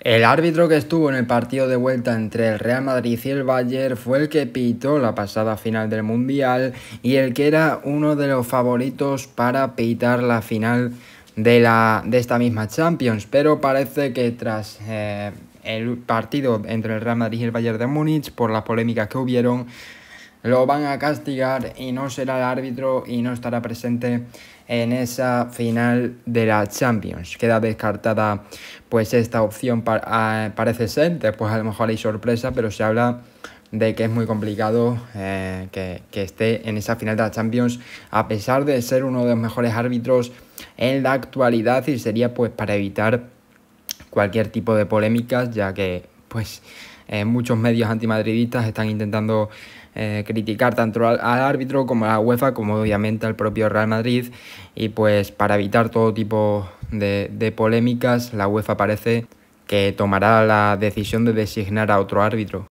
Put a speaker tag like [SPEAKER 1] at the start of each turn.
[SPEAKER 1] El árbitro que estuvo en el partido de vuelta entre el Real Madrid y el Bayern fue el que pitó la pasada final del Mundial y el que era uno de los favoritos para pitar la final de, la, de esta misma Champions. Pero parece que tras eh, el partido entre el Real Madrid y el Bayern de Múnich, por las polémicas que hubieron, lo van a castigar y no será el árbitro y no estará presente en esa final de la Champions. Queda descartada pues esta opción ah, parece ser, después a lo mejor hay sorpresa, pero se habla de que es muy complicado eh, que, esté en esa final de la Champions, a pesar de ser uno de los mejores árbitros en la actualidad y sería pues para evitar cualquier tipo de polémicas, ya que pues eh, muchos medios antimadridistas están intentando eh, criticar tanto al, árbitro como a la UEFA, como obviamente al propio Real Madrid. Y pues para evitar todo tipo de polémicas, la UEFA parece que tomará la decisión de designar a otro árbitro.